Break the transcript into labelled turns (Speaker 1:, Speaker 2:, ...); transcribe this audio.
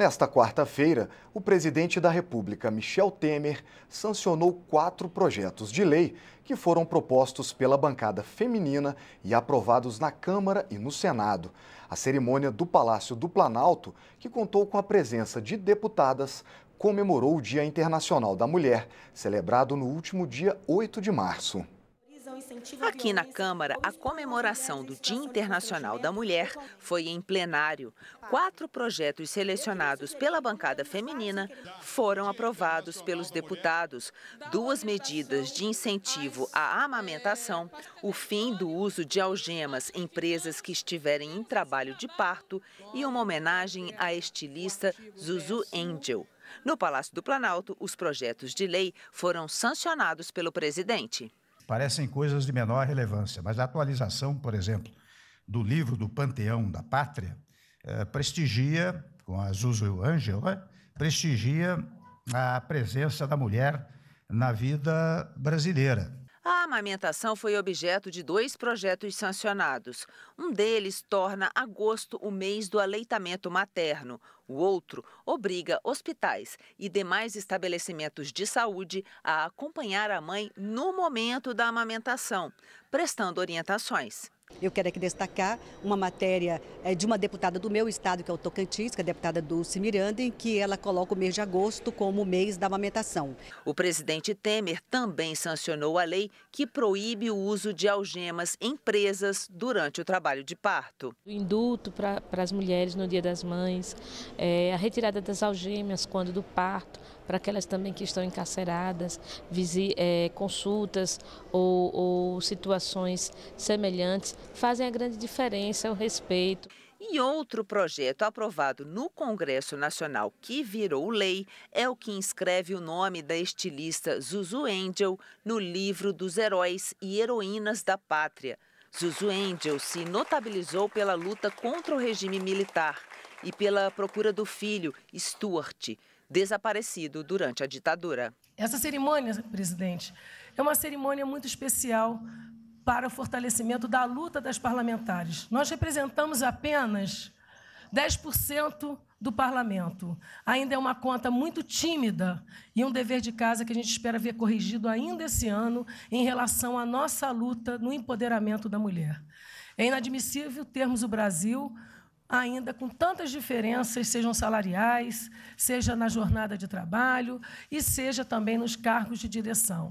Speaker 1: Nesta quarta-feira, o presidente da República, Michel Temer, sancionou quatro projetos de lei que foram propostos pela bancada feminina e aprovados na Câmara e no Senado. A cerimônia do Palácio do Planalto, que contou com a presença de deputadas, comemorou o Dia Internacional da Mulher, celebrado no último dia 8 de março.
Speaker 2: Aqui na Câmara, a comemoração do Dia Internacional da Mulher foi em plenário. Quatro projetos selecionados pela bancada feminina foram aprovados pelos deputados. Duas medidas de incentivo à amamentação, o fim do uso de algemas em presas que estiverem em trabalho de parto e uma homenagem à estilista Zuzu Angel. No Palácio do Planalto, os projetos de lei foram sancionados pelo presidente
Speaker 3: parecem coisas de menor relevância, mas a atualização, por exemplo, do livro do Panteão da Pátria, eh, prestigia, com a Zuzu Ângela, prestigia a presença da mulher na vida brasileira.
Speaker 2: A amamentação foi objeto de dois projetos sancionados. Um deles torna agosto o mês do aleitamento materno. O outro obriga hospitais e demais estabelecimentos de saúde a acompanhar a mãe no momento da amamentação, prestando orientações.
Speaker 1: Eu quero aqui destacar uma matéria eh, de uma deputada do meu estado, que é o Tocantins, que é a deputada Dulce Miranda, em que ela coloca o mês de agosto como o mês da amamentação.
Speaker 2: O presidente Temer também sancionou a lei que proíbe o uso de algemas em presas durante o trabalho de parto.
Speaker 4: O indulto para as mulheres no Dia das Mães, é, a retirada das algemas quando do parto, para aquelas também que estão encarceradas, visi, é, consultas ou, ou situações semelhantes fazem a grande diferença, o respeito.
Speaker 2: E outro projeto aprovado no Congresso Nacional que virou lei é o que inscreve o nome da estilista Zuzu Angel no livro dos heróis e heroínas da pátria. Zuzu Angel se notabilizou pela luta contra o regime militar e pela procura do filho, Stuart, desaparecido durante a ditadura.
Speaker 5: Essa cerimônia, presidente, é uma cerimônia muito especial para o fortalecimento da luta das parlamentares. Nós representamos apenas 10% do parlamento. Ainda é uma conta muito tímida e um dever de casa que a gente espera ver corrigido ainda esse ano em relação à nossa luta no empoderamento da mulher. É inadmissível termos o Brasil ainda com tantas diferenças, sejam salariais, seja na jornada de trabalho e seja também nos cargos de direção.